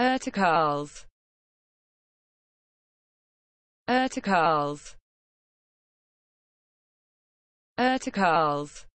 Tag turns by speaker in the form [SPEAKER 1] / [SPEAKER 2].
[SPEAKER 1] Articles Articles Articles